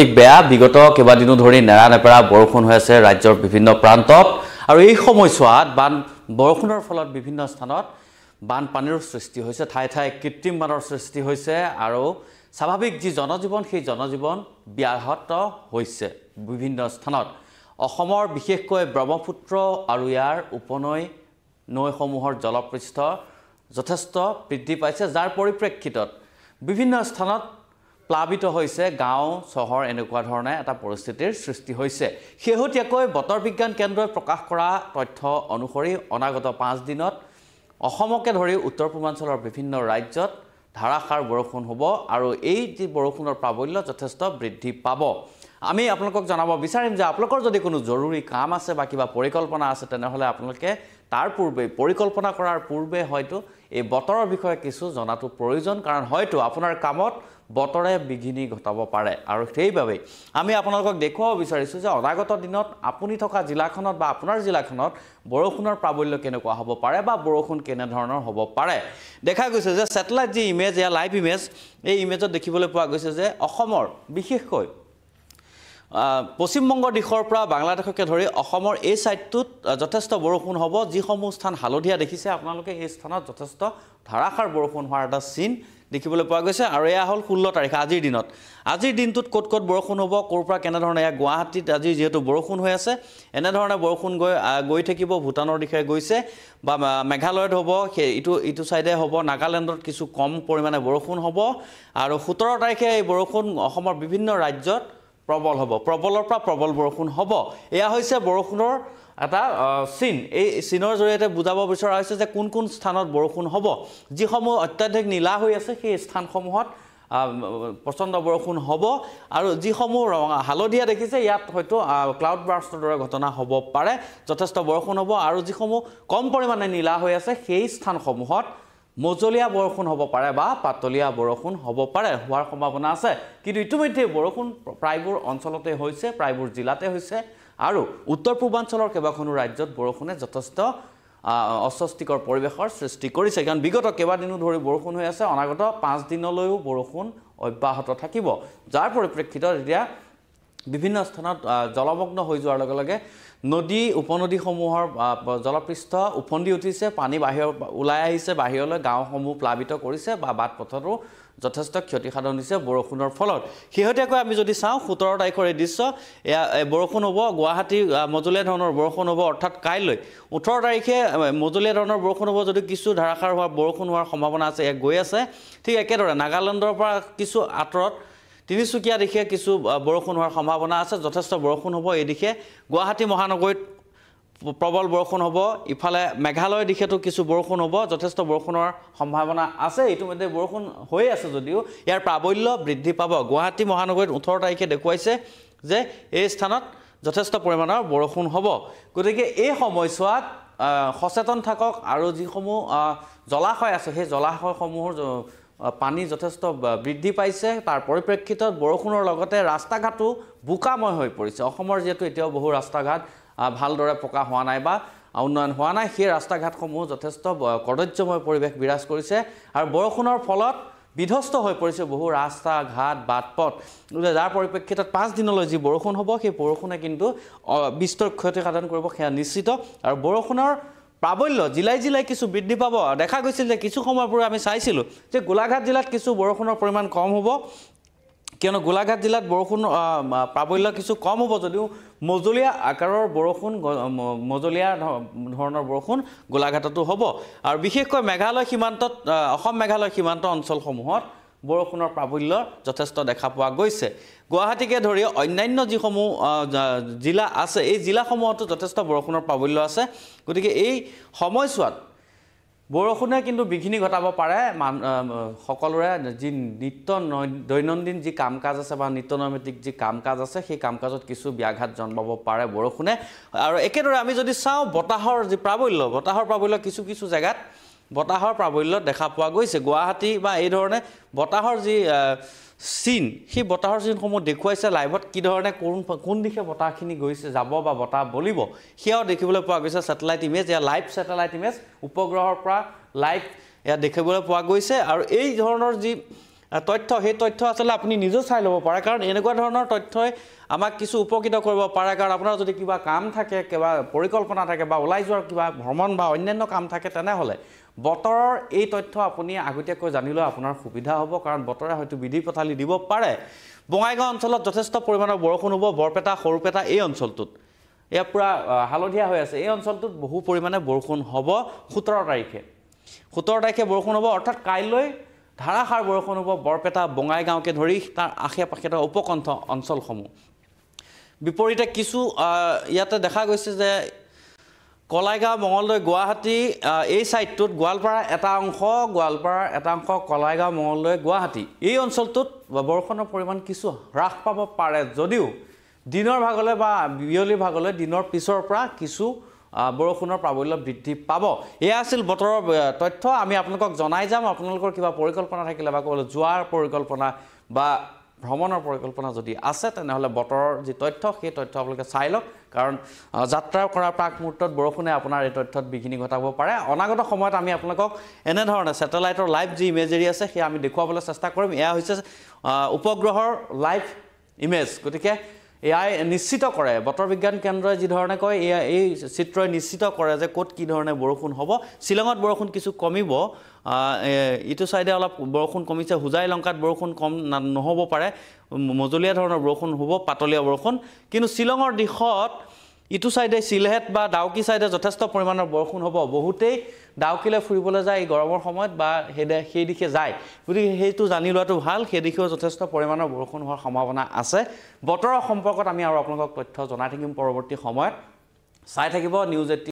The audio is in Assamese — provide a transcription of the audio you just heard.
ঠিক বেয়া বিগত কেইবাদিনো ধৰি নেৰা নেপেৰা বৰষুণ হৈ আছে ৰাজ্যৰ বিভিন্ন প্ৰান্তত আৰু এই সময়ছোৱাত বান বৰষুণৰ ফলত বিভিন্ন স্থানত বানপানীৰো সৃষ্টি হৈছে ঠাই ঠাই কৃত্ৰিম বানৰ সৃষ্টি হৈছে আৰু স্বাভাৱিক যি জনজীৱন সেই জনজীৱন ব্যাহত হৈছে বিভিন্ন স্থানত অসমৰ বিশেষকৈ ব্ৰহ্মপুত্ৰ আৰু ইয়াৰ উপনৈ নৈসমূহৰ জলপৃষ্ঠ যথেষ্ট বৃদ্ধি পাইছে যাৰ পৰিপ্ৰেক্ষিতত বিভিন্ন স্থানত প্লাবিত হৈছে গাঁও চহৰ এনেকুৱা ধৰণে এটা পৰিস্থিতিৰ সৃষ্টি হৈছে শেহতীয়াকৈ বতৰ বিজ্ঞান কেন্দ্ৰই প্ৰকাশ কৰা তথ্য অনুসৰি অনাগত পাঁচ দিনত অসমকে ধৰি উত্তৰ পূৰ্বাঞ্চলৰ বিভিন্ন ৰাজ্যত ধাৰাসাৰ বৰষুণ হ'ব আৰু এই যি বৰষুণৰ প্ৰাবল্য যথেষ্ট বৃদ্ধি পাব আমি আপোনালোকক জনাব বিচাৰিম যে আপোনালোকৰ যদি কোনো জৰুৰী কাম আছে বা কিবা পৰিকল্পনা আছে তেনেহ'লে আপোনালোকে তাৰ পূৰ্বে পৰিকল্পনা কৰাৰ পূৰ্বে হয়তো এই বতৰৰ বিষয়ে কিছু জনাটো প্ৰয়োজন কাৰণ হয়তো আপোনাৰ কামত বতৰে বিঘিনি ঘটাব পাৰে আৰু সেইবাবেই আমি আপোনালোকক দেখুৱাব বিচাৰিছোঁ যে অনাগত দিনত আপুনি থকা জিলাখনত বা আপোনাৰ জিলাখনত বৰষুণৰ প্ৰাবল্য কেনেকুৱা হ'ব পাৰে বা বৰষুণ কেনেধৰণৰ হ'ব পাৰে দেখা গৈছে যে ছেটেলাইট যি ইমেজ এয়া লাইভ ইমেজ এই ইমেজত দেখিবলৈ পোৱা গৈছে যে অসমৰ বিশেষকৈ পশ্চিমবংগৰ দিশৰ পৰা বাংলাদেশকে ধৰি অসমৰ এই ছাইডটোত যথেষ্ট বৰষুণ হ'ব যিসমূহ স্থান হালধীয়া দেখিছে আপোনালোকে সেই স্থানত যথেষ্ট ধাৰাসাৰ বৰষুণ হোৱাৰ এটা চিন দেখিবলৈ পোৱা গৈছে আৰু এয়া হ'ল ষোল্ল তাৰিখে আজিৰ দিনত আজিৰ দিনটোত ক'ত ক'ত বৰষুণ হ'ব ক'ৰ পৰা কেনেধৰণে এয়া গুৱাহাটীত আজি যিহেতু বৰষুণ হৈ আছে এনেধৰণে বৰষুণ গৈ গৈ থাকিব ভূটানৰ দিশে গৈছে বা মেঘালয়ত হ'ব সেই ইটো ইটো ছাইডে হ'ব নাগালেণ্ডত কিছু কম পৰিমাণে বৰষুণ হ'ব আৰু সোতৰ তাৰিখে এই বৰষুণ অসমৰ বিভিন্ন ৰাজ্যত প্ৰবল হ'ব প্ৰবলৰ পৰা প্ৰবল বৰষুণ হ'ব এয়া হৈছে বৰষুণৰ এটা চিন এই চিনৰ জৰিয়তে বুজাব বিচৰা হৈছে যে কোন কোন স্থানত বৰষুণ হ'ব যিসমূহ অত্যাধিক নীলা হৈ আছে সেই স্থানসমূহত প্ৰচণ্ড বৰষুণ হ'ব আৰু যিসমূহ হালধীয়া দেখিছে ইয়াত হয়তো ক্লাউড ব্ৰাষ্টৰ দৰে ঘটনা হ'ব পাৰে যথেষ্ট বৰষুণ হ'ব আৰু যিসমূহ কম পৰিমাণে নীলা হৈ আছে সেই স্থানসমূহত মজলীয়া বৰষুণ হ'ব পাৰে বা পাতলীয়া বৰষুণ হ'ব পাৰে হোৱাৰ সম্ভাৱনা আছে কিন্তু ইতিমধ্যে বৰষুণ প্ৰায়বোৰ অঞ্চলতে হৈছে প্ৰায়বোৰ জিলাতে হৈছে আৰু উত্তৰ পূৰ্বাঞ্চলৰ কেইবাখনো ৰাজ্যত বৰষুণে যথেষ্ট অস্বস্তিকৰ পৰিৱেশৰ সৃষ্টি কৰিছে কাৰণ বিগত কেইবাদিনো ধৰি বৰষুণ হৈ আছে অনাগত পাঁচদিনলৈও বৰষুণ অব্যাহত থাকিব যাৰ পৰিপ্ৰেক্ষিতত এতিয়া বিভিন্ন স্থানত জলমগ্ন হৈ যোৱাৰ লগে লগে নদী উপনদীসমূহৰ জলপৃষ্ঠ উফন্দি উঠিছে পানী বাহিৰ ওলাই আহিছে বাহিৰলৈ গাঁওসমূহ প্লাৱিত কৰিছে বা বাট পথতো যথেষ্ট ক্ষতিসাধন হৈছে বৰষুণৰ ফলত শেহতীয়াকৈ আমি যদি চাওঁ সোতৰ তাৰিখৰ এই দৃশ্য এয়া বৰষুণ হ'ব গুৱাহাটী মজলীয়া ধৰণৰ বৰষুণ হ'ব অৰ্থাৎ কাইলৈ ওঠৰ তাৰিখে মজলীয়া ধৰণৰ বৰষুণ হ'ব যদিও কিছু ধাৰাসাৰ হোৱা বৰষুণ হোৱাৰ সম্ভাৱনা আছে ইয়াক গৈ আছে ঠিক একেদৰে নাগালেণ্ডৰ পৰা কিছু আঁতৰত তিনিচুকীয়া দিশে কিছু বৰষুণ হোৱাৰ সম্ভাৱনা আছে যথেষ্ট বৰষুণ হ'ব এই দিশে গুৱাহাটী মহানগৰীত প্ৰবল বৰষুণ হ'ব ইফালে মেঘালয় দিশেতো কিছু বৰষুণ হ'ব যথেষ্ট বৰষুণৰ সম্ভাৱনা আছে ইতিমধ্যে বৰষুণ হৈ আছে যদিও ইয়াৰ প্ৰাবল্য বৃদ্ধি পাব গুৱাহাটী মহানগৰীত ওঠৰ তাৰিখে দেখুৱাইছে যে এই স্থানত যথেষ্ট পৰিমাণৰ বৰষুণ হ'ব গতিকে এই সময়ছোৱাত সচেতন থাকক আৰু যিসমূহ জলাশয় আছে সেই জলাশয়সমূহৰ পানী যথেষ্ট বৃদ্ধি পাইছে তাৰ পৰিপ্ৰেক্ষিতত বৰষুণৰ লগতে ৰাস্তা ঘাটো বোকাময় হৈ পৰিছে অসমৰ যিহেতু এতিয়াও বহু ৰাস্তা ঘাট ভালদৰে পকা হোৱা নাই বা উন্নয়ন হোৱা নাই সেই ৰাস্তা ঘাটসমূহ যথেষ্ট কদৰ্যময় পৰিৱেশ বিৰাজ কৰিছে আৰু বৰষুণৰ ফলত বিধ্বস্ত হৈ পৰিছে বহু ৰাস্তা ঘাট বাট পথ যাৰ পৰিপ্ৰেক্ষিতত পাঁচদিনলৈ যি বৰষুণ হ'ব সেই বৰষুণে কিন্তু বিস্তৰ ক্ষতি সাধন কৰিব সেয়া নিশ্চিত আৰু বৰষুণৰ প্ৰাবল্য জিলাই জিলাই কিছু বৃদ্ধি পাব দেখা গৈছিল যে কিছু সময়ৰ পৰা আমি চাইছিলোঁ যে গোলাঘাট জিলাত কিছু বৰষুণৰ পৰিমাণ কম হ'ব কিয়নো গোলাঘাট জিলাত বৰষুণ প্ৰাবল্য কিছু কম হ'ব যদিও মজলীয়া আকাৰৰ বৰষুণ মজলীয়া ধৰণৰ বৰষুণ গোলাঘাটতো হ'ব আৰু বিশেষকৈ মেঘালয় সীমান্তত অসম মেঘালয় সীমান্ত অঞ্চলসমূহত বৰষুণৰ প্ৰাবল্য যথেষ্ট দেখা পোৱা গৈছে গুৱাহাটীকে ধৰি অন্যান্য যিসমূহ জিলা আছে এই জিলাসমূহতো যথেষ্ট বৰষুণৰ প্ৰাবল্য আছে গতিকে এই সময়ছোৱাত বৰষুণে কিন্তু বিঘিনি ঘটাব পাৰে মান সকলোৰে যি নিত্য দৈনন্দিন যি কাম কাজ আছে বা নিত্য নৈমিত্তিক যি কাম কাজ আছে সেই কাম কাজত কিছু ব্যাঘাত জন্মাব পাৰে বৰষুণে আৰু একেদৰে আমি যদি চাওঁ বতাহৰ যি প্ৰাবল্য বতাহৰ প্ৰাবল্য কিছু কিছু জেগাত বতাহৰ প্ৰাবল্য দেখা পোৱা গৈছে গুৱাহাটী বা এই ধৰণে বতাহৰ যি চিন সেই বতাহৰ চিনসমূহ দেখুৱাইছে লাইভত কি ধৰণে কোন কোন দিশে বতাহখিনি গৈছে যাব বা বতাহ বলিব সেয়াও দেখিবলৈ পোৱা গৈছে ছেটেলাইট ইমেজ ইয়াৰ লাইভ ছেটেলাইট ইমেজ উপগ্ৰহৰ পৰা লাইভ ইয়াত দেখিবলৈ পোৱা গৈছে আৰু এই ধৰণৰ যি তথ্য সেই তথ্য আচলতে আপুনি নিজেও চাই ল'ব পাৰে কাৰণ এনেকুৱা ধৰণৰ তথ্যই আমাক কিছু উপকৃত কৰিব পাৰে কাৰণ আপোনাৰ যদি কিবা কাম থাকে কিবা পৰিকল্পনা থাকে বা ওলাই যোৱাৰ কিবা ভ্ৰমণ বা অন্যান্য কাম থাকে তেনেহ'লে বতৰৰ এই তথ্য আপুনি আগতীয়াকৈ জানি জানিলেও আপোনাৰ সুবিধা হ'ব কাৰণ বতৰে হয়তো বিধি পথালি দিব পাৰে বঙাইগাঁও অঞ্চলত যথেষ্ট পৰিমাণৰ বৰষুণ হ'ব বৰপেটা সৰুপেটা এই অঞ্চলটোত এয়া পূৰা হালধীয়া হৈ আছে এই অঞ্চলটোত বহু পৰিমাণে বৰষুণ হ'ব সোতৰ তাৰিখে সোতৰ তাৰিখে বৰষুণ হ'ব অৰ্থাৎ কাইলৈ ধাৰাসাৰ বৰষুণ হ'ব বৰপেটা বঙাইগাঁওকে ধৰি তাৰ আশে পাশে থকা উপকণ্ঠ অঞ্চলসমূহ বিপৰীতে কিছু ইয়াতে দেখা গৈছে যে কলাইগাঁও মঙলদৈ গুৱাহাটী এই ছাইডটোত গোৱালপাৰা এটা অংশ গোৱালপাৰা এটা অংশ কলাইগাঁও মঙলদৈ গুৱাহাটী এই অঞ্চলটোত বৰষুণৰ পৰিমাণ কিছু হ্ৰাস পাব পাৰে যদিও দিনৰ ভাগলৈ বা বিয়লি ভাগলৈ দিনৰ পিছৰ পৰা কিছু বৰষুণৰ প্ৰাবল্য বৃদ্ধি পাব এয়া আছিল বতৰৰ তথ্য আমি আপোনালোকক জনাই যাম আপোনালোকৰ কিবা পৰিকল্পনা থাকিলে বা ক'বলৈ যোৱাৰ পৰিকল্পনা বা ভ্ৰমণৰ পৰিকল্পনা যদি আছে তেনেহ'লে বতৰৰ যি তথ্য সেই তথ্য আপোনালোকে চাই লওক কাৰণ যাত্ৰা কৰাৰ প্ৰাক মুহূৰ্তত বৰষুণে আপোনাৰ এই তথ্যত বিঘিনি ঘটাব পাৰে অনাগত সময়ত আমি আপোনালোকক এনেধৰণে ছেটেলাইটৰ লাইভ যি ইমেজেৰি আছে সেয়া আমি দেখুৱাবলৈ চেষ্টা কৰিম এয়া হৈছে উপগ্ৰহৰ লাইভ ইমেজ গতিকে এয়াই নিশ্চিত কৰে বতৰ বিজ্ঞান কেন্দ্ৰই যিধৰণে কয় এয়া এই চিত্ৰই নিশ্চিত কৰে যে ক'ত কি ধৰণে বৰষুণ হ'ব শ্বিলঙত বৰষুণ কিছু কমিব ইটো ছাইডে অলপ বৰষুণ কমিছে হোজাই লংকাত বৰষুণ কম নহ'ব পাৰে মজলীয়া ধৰণৰ বৰষুণ হ'ব পাতলীয়া বৰষুণ কিন্তু শ্বিলঙৰ দিশত ইটো চাইডে চিলহেত বা ডাউকি চাইডে যথেষ্ট পৰিমাণৰ বৰষুণ হ'ব বহুতেই ডাউকিলৈ ফুৰিবলৈ যায় এই গৰমৰ সময়ত বা সেই সেই দিশে যায় গতিকে সেইটো জানি লোৱাটো ভাল সেই দিশেও যথেষ্ট পৰিমাণৰ বৰষুণ হোৱাৰ সম্ভাৱনা আছে বতৰৰ সম্পৰ্কত আমি আৰু আপোনালোকক তথ্য জনাই থাকিম পৰৱৰ্তী সময়ত চাই থাকিব নিউজ এইটিন